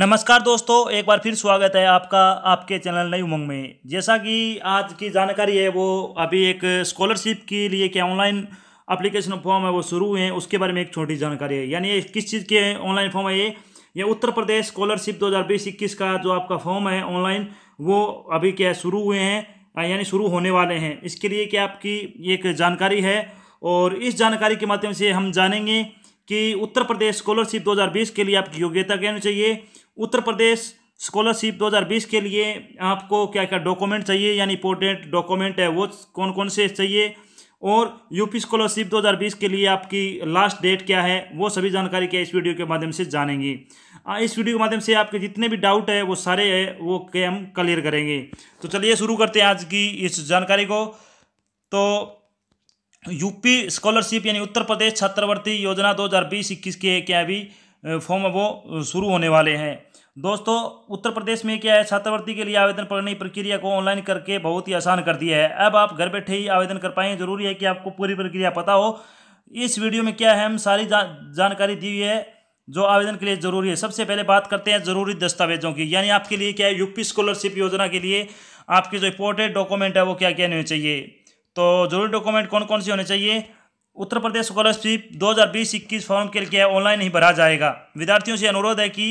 नमस्कार दोस्तों एक बार फिर स्वागत है आपका आपके चैनल नई उमंग में जैसा कि आज की जानकारी है वो अभी एक स्कॉलरशिप के लिए क्या ऑनलाइन अप्लीकेशन फॉर्म है वो शुरू हुए हैं उसके बारे में एक छोटी जानकारी है यानी किस चीज़ के ऑनलाइन फॉर्म है ये ये उत्तर प्रदेश स्कॉलरशिप दो हज़ार का जो आपका फॉर्म है ऑनलाइन वो अभी क्या शुरू हुए हैं यानी शुरू होने वाले हैं इसके लिए क्या आपकी एक जानकारी है और इस जानकारी के माध्यम से हम जानेंगे कि उत्तर प्रदेश स्कॉलरशिप 2020 के लिए आपकी योग्यता क्या होनी चाहिए उत्तर प्रदेश स्कॉलरशिप 2020 के लिए आपको क्या क्या डॉक्यूमेंट चाहिए यानी इंपॉर्टेंट डॉक्यूमेंट है वो कौन कौन से चाहिए और यूपी स्कॉलरशिप 2020 के लिए आपकी लास्ट डेट क्या है वो सभी जानकारी क्या इस वीडियो के माध्यम से जानेंगे इस वीडियो के माध्यम से आपके जितने भी डाउट है वो सारे है वो के हम क्लियर करेंगे तो चलिए शुरू करते हैं आज की इस जानकारी को तो यूपी स्कॉलरशिप यानी उत्तर प्रदेश छात्रवृत्ति योजना 2020-21 के क्या अभी फॉर्म वो शुरू होने वाले हैं दोस्तों उत्तर प्रदेश में क्या है छात्रवृत्ति के लिए आवेदन करने की प्रक्रिया को ऑनलाइन करके बहुत ही आसान कर दिया है अब आप घर बैठे ही आवेदन कर पाएंगे जरूरी है कि आपको पूरी प्रक्रिया पता हो इस वीडियो में क्या है हम सारी जा, जानकारी दी हुई है जो आवेदन के लिए जरूरी है सबसे पहले बात करते हैं जरूरी दस्तावेजों की यानी आपके लिए क्या है यूपी स्कॉलरशिप योजना के लिए आपके जो इंपॉर्टेंट डॉक्यूमेंट है वो क्या क्या होने चाहिए तो जरूरी डॉक्यूमेंट कौन कौन से होने चाहिए उत्तर प्रदेश स्कॉलरशिप 2020-21 फॉर्म के लिए ऑनलाइन ही भरा जाएगा विद्यार्थियों से अनुरोध है कि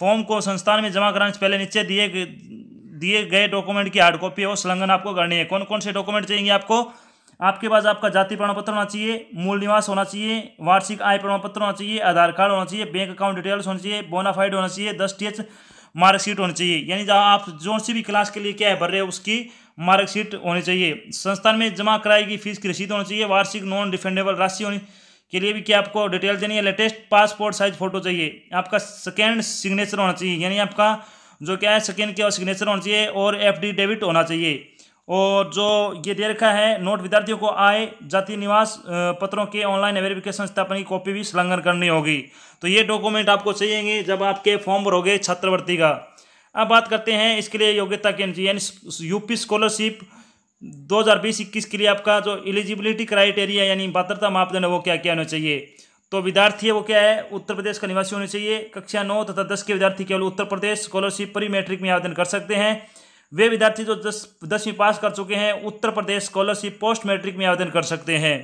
फॉर्म को संस्थान में जमा कराने से पहले नीचे दिए दिए गए डॉक्यूमेंट की हार्ड कॉपी और संलग्न आपको करनी है कौन कौन से डॉक्यूमेंट चाहिए आपको आपके पास आपका जाति प्रमाण पत्र होना चाहिए मूल निवास होना चाहिए वार्षिक आय प्रमाण पत्र होना चाहिए आधार कार्ड होना चाहिए बैंक अकाउंट डिटेल्स होना चाहिए बोनाफाइड होना चाहिए दस टी मार्कशीट होनी चाहिए यानी जहाँ आप जो सी भी क्लास के लिए क्या है भर रहे हो उसकी मार्कशीट होनी चाहिए संस्थान में जमा कराई गई फीस की रसीद होनी चाहिए वार्षिक नॉन डिफेंडेबल राशि होनी के लिए भी क्या आपको डिटेल देनी है लेटेस्ट पासपोर्ट साइज फोटो चाहिए आपका सेकेंड सिग्नेचर होना चाहिए यानी आपका जो क्या है सेकेंड क्या सिग्नेचर होना चाहिए और एफ डेबिट होना चाहिए और जो ये दे रखा है नोट विद्यार्थियों को आय जाति निवास पत्रों के ऑनलाइन वेरिफिकेशन स्थापन की कॉपी भी संलग्न करनी होगी तो ये डॉक्यूमेंट आपको चाहिएंगे जब आपके फॉर्म भरोगे छात्रवृत्ति का अब बात करते हैं इसके लिए योग्यता के अनुसार यानी यूपी स्कॉलरशिप 2020-21 के लिए आपका जो एलिजिबिलिटी क्राइटेरिया यानी पात्रता मापदंड है वो क्या क्या होना चाहिए तो विद्यार्थी है वो क्या है उत्तर प्रदेश का निवासी होना चाहिए कक्षा नौ तथा दस के विद्यार्थी केवल उत्तर प्रदेश स्कॉलरशिप पर मैट्रिक में आवेदन कर सकते हैं वे विद्यार्थी जो दस दसवीं पास कर चुके हैं Uttar Pradesh scholarship post matric में आवेदन कर सकते हैं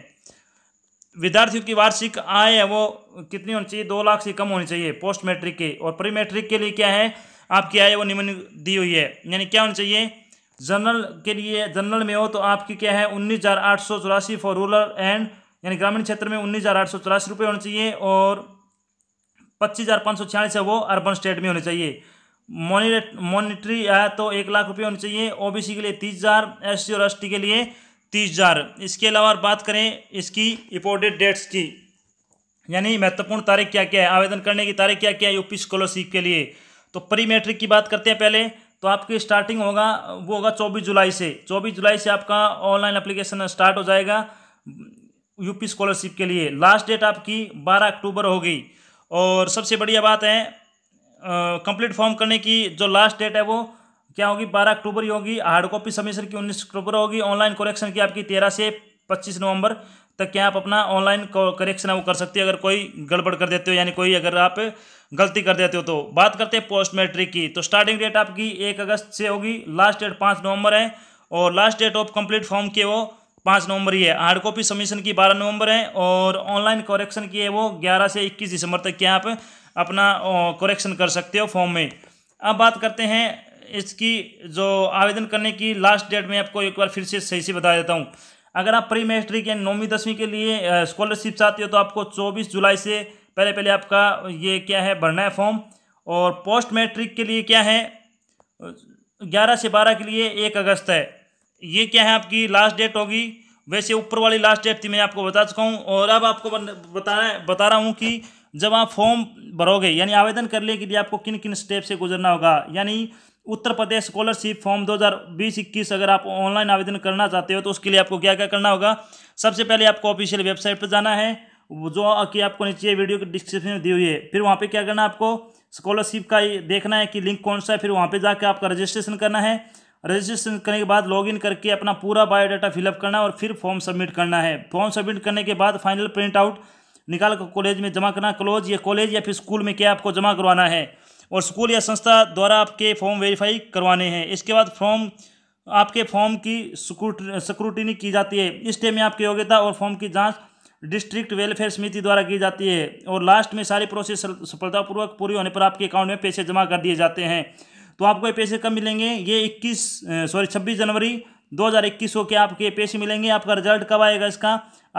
विद्यार्थियों की वार्षिक आय है वो कितनी होनी चाहिए दो लाख से कम होनी चाहिए पोस्ट मैट्रिक के और प्री मैट्रिक के लिए क्या है आपकी आय वो निम्न दी हुई है यानी क्या होना चाहिए जनरल के लिए जनरल में हो तो आपकी क्या है उन्नीस हज़ार आठ सौ चौरासी फॉर रूरल एंड यानी ग्रामीण क्षेत्र में उन्नीस हज़ार आठ सौ चौरासी रुपये होने चाहिए और पच्चीस हज़ार पाँच सौ छियालीस है वो अर्बन स्टेट में होने चाहिए मॉनिटरी है तो एक लाख रुपये होने चाहिए ओबीसी के लिए तीस हज़ार एस और एस के लिए तीस हज़ार इसके अलावा बात करें इसकी रिपोर्टेड डेट्स की यानी महत्वपूर्ण तारीख क्या क्या है आवेदन करने की तारीख क्या क्या है यूपी स्कॉलरशिप के लिए तो प्री मैट्रिक की बात करते हैं पहले तो आपकी स्टार्टिंग होगा वो होगा चौबीस जुलाई से चौबीस जुलाई से आपका ऑनलाइन अप्लीकेशन स्टार्ट हो जाएगा यूपी स्कॉलरशिप के लिए लास्ट डेट आपकी बारह अक्टूबर होगी और सबसे बढ़िया बात है कंप्लीट फॉर्म करने की जो लास्ट डेट है वो क्या होगी बारह अक्टूबर ही होगी हार्ड कॉपी सबमिशन की उन्नीस अक्टूबर होगी ऑनलाइन कलेक्शन की आपकी तेरह से पच्चीस नवंबर तक के आप अपना ऑनलाइन करेक्शन वो कर सकते हो अगर कोई गड़बड़ कर देते हो यानी कोई अगर आप गलती कर देते हो तो बात करते हैं पोस्ट मैट्रिक की तो स्टार्टिंग डेट आपकी एक अगस्त से होगी लास्ट डेट पाँच नवंबर है और last date of complete form की वो पाँच नवंबर ही है हार्ड कॉपी सबमिशन की बारह नवंबर है और ऑनलाइन करेक्शन की है वो ग्यारह से इक्कीस दिसंबर तक के आप अपना करेक्शन कर सकते हो फॉर्म में अब बात करते हैं इसकी जो आवेदन करने की लास्ट डेट में आपको एक बार फिर से सही से बता देता हूँ अगर आप प्री मैट्रिक या नौवीं दसवीं के लिए स्कॉलरशिप चाहते हो तो आपको चौबीस जुलाई से पहले पहले आपका ये क्या है भरना है फॉर्म और पोस्ट मैट्रिक के लिए क्या है ग्यारह से बारह के लिए एक अगस्त है ये क्या है आपकी लास्ट डेट होगी वैसे ऊपर वाली लास्ट डेट थी मैं आपको बता चुका हूँ और अब आपको बता बता रहा हूँ कि जब आप फॉर्म भरोगे यानी आवेदन करने के लिए आपको किन किन स्टेप से गुजरना होगा यानी उत्तर प्रदेश स्कॉलरशिप फॉर्म 2020-21 अगर आप ऑनलाइन आवेदन करना चाहते हो तो उसके लिए आपको क्या क्या करना होगा सबसे पहले आपको ऑफिशियल वेबसाइट पर जाना है जो कि आपको नीचे वीडियो के डिस्क्रिप्शन में दी हुई है फिर वहाँ पर क्या करना है आपको स्कॉलरशिप का देखना है कि लिंक कौन सा है फिर वहाँ पर जाकर आपका रजिस्ट्रेशन करना है रजिस्ट्रेशन करने के बाद लॉगिन करके अपना पूरा बायोडाटा फिलअप करना और फिर फॉर्म सबमिट करना है फॉर्म सबमिट करने के बाद फाइनल प्रिंट आउट निकाल कर कॉलेज में जमा करना क्लोज या कॉलेज या फिर स्कूल में क्या आपको जमा करवाना है और स्कूल या संस्था द्वारा आपके फॉर्म वेरीफाई करवाने हैं इसके बाद फॉर्म आपके फॉर्म की स्क्रूटनी की जाती है इस टाइम में आपकी योग्यता और फॉर्म की जांच डिस्ट्रिक्ट वेलफेयर समिति द्वारा की जाती है और लास्ट में सारी प्रोसेस सफलतापूर्वक पूरी होने पर आपके अकाउंट में पैसे जमा कर दिए जाते हैं तो आपको ये पैसे कब मिलेंगे ये इक्कीस सॉरी छब्बीस जनवरी 2021 हो के आपके पैसे मिलेंगे आपका रिजल्ट कब आएगा इसका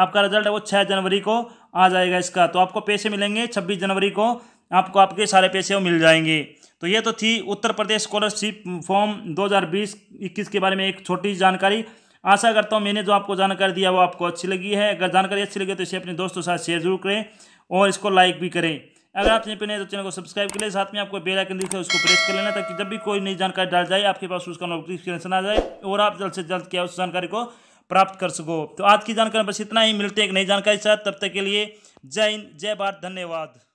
आपका रिजल्ट वो छः जनवरी को आ जाएगा इसका तो आपको पैसे मिलेंगे छब्बीस जनवरी को आपको आपके सारे पैसे वो मिल जाएंगे तो ये तो थी उत्तर प्रदेश स्कॉलरशिप फॉर्म 2020-21 के बारे में एक छोटी जानकारी आशा करता हूँ मैंने जो आपको जानकारी दिया वो आपको अच्छी लगी है अगर जानकारी अच्छी लगी तो इसे अपने दोस्तों साथ शेयर जरूर करें और इसको लाइक भी करें अगर आप चैनल पर नहीं तो चैनल को सब्सक्राइब कर लें साथ में आपको बेल आइकन दिखे उसको प्रेस कर लेना ताकि जब भी कोई नई जानकारी डाल जाए आपके पास उसका नोटिफिकेशन आ जाए और आप जल्द से जल्द क्या उस जानकारी को प्राप्त कर सको तो आज की जानकारी बस इतना ही मिलते हैं एक नई जानकारी के साथ तब तक के लिए जय हिंद जय भारत धन्यवाद